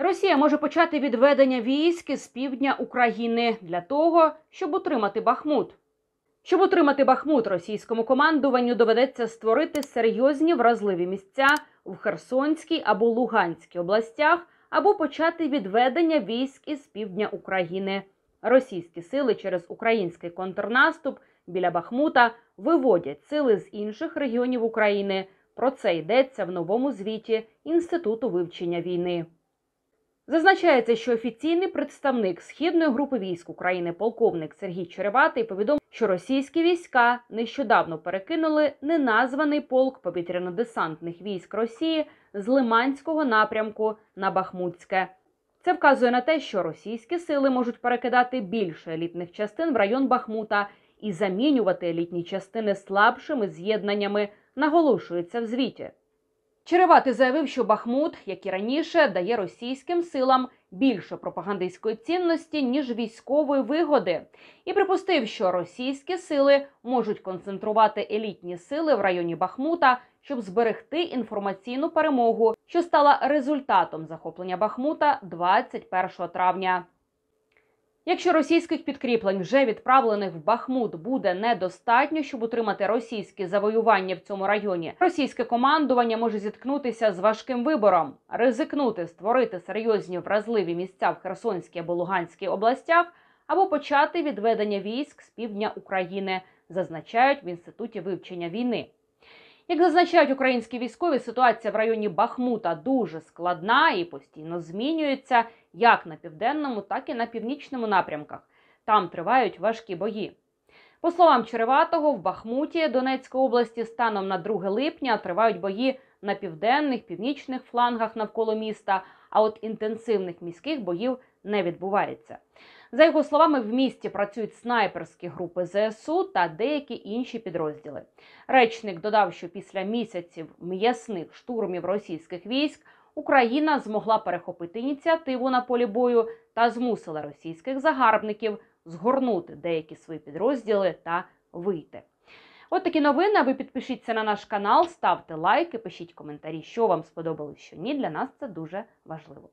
Росія може почати відведення військ з півдня України для того, щоб утримати Бахмут. Щоб утримати Бахмут, російському командуванню доведеться створити серйозні вразливі місця в Херсонській або Луганській областях, або почати відведення військ із півдня України. Російські сили через український контрнаступ біля Бахмута виводять сили з інших регіонів України. Про це йдеться в новому звіті Інституту вивчення війни. Зазначається, що офіційний представник східної групи військ України, полковник Сергій Череватий, повідомив, що російські війська нещодавно перекинули неназваний полк повітряно-десантних військ Росії з Лиманського напрямку на Бахмутське. Це вказує на те, що російські сили можуть перекидати більше елітних частин в район Бахмута і замінювати елітні частини слабшими з'єднаннями, наголошується в звіті. Черевати заявив, що Бахмут, як і раніше, дає російським силам більше пропагандистської цінності ніж військової вигоди, і припустив, що російські сили можуть концентрувати елітні сили в районі Бахмута, щоб зберегти інформаційну перемогу, що стала результатом захоплення Бахмута 21 травня. Якщо російських підкріплень, вже відправлених в Бахмут, буде недостатньо, щоб утримати російські завоювання в цьому районі, російське командування може зіткнутися з важким вибором, ризикнути створити серйозні вразливі місця в Херсонській або Луганській областях, або почати відведення військ з півдня України, зазначають в інституті вивчення війни. Як зазначають українські військові, ситуація в районі Бахмута дуже складна і постійно змінюється як на південному, так і на північному напрямках. Там тривають важкі бої. По словам Череватого, в Бахмуті Донецької області станом на 2 липня тривають бої на південних північних флангах навколо міста. А от інтенсивних міських боїв не відбувається. За його словами, в місті працюють снайперські групи ЗСУ та деякі інші підрозділи. Речник додав, що після місяців м'ясних штурмів російських військ Україна змогла перехопити ініціативу на полі бою та змусила російських загарбників згорнути деякі свої підрозділи та вийти. От такі новини. Ви підпишіться на наш канал, ставте лайки, пишіть коментарі, що вам сподобалось, що ні. Для нас це дуже важливо.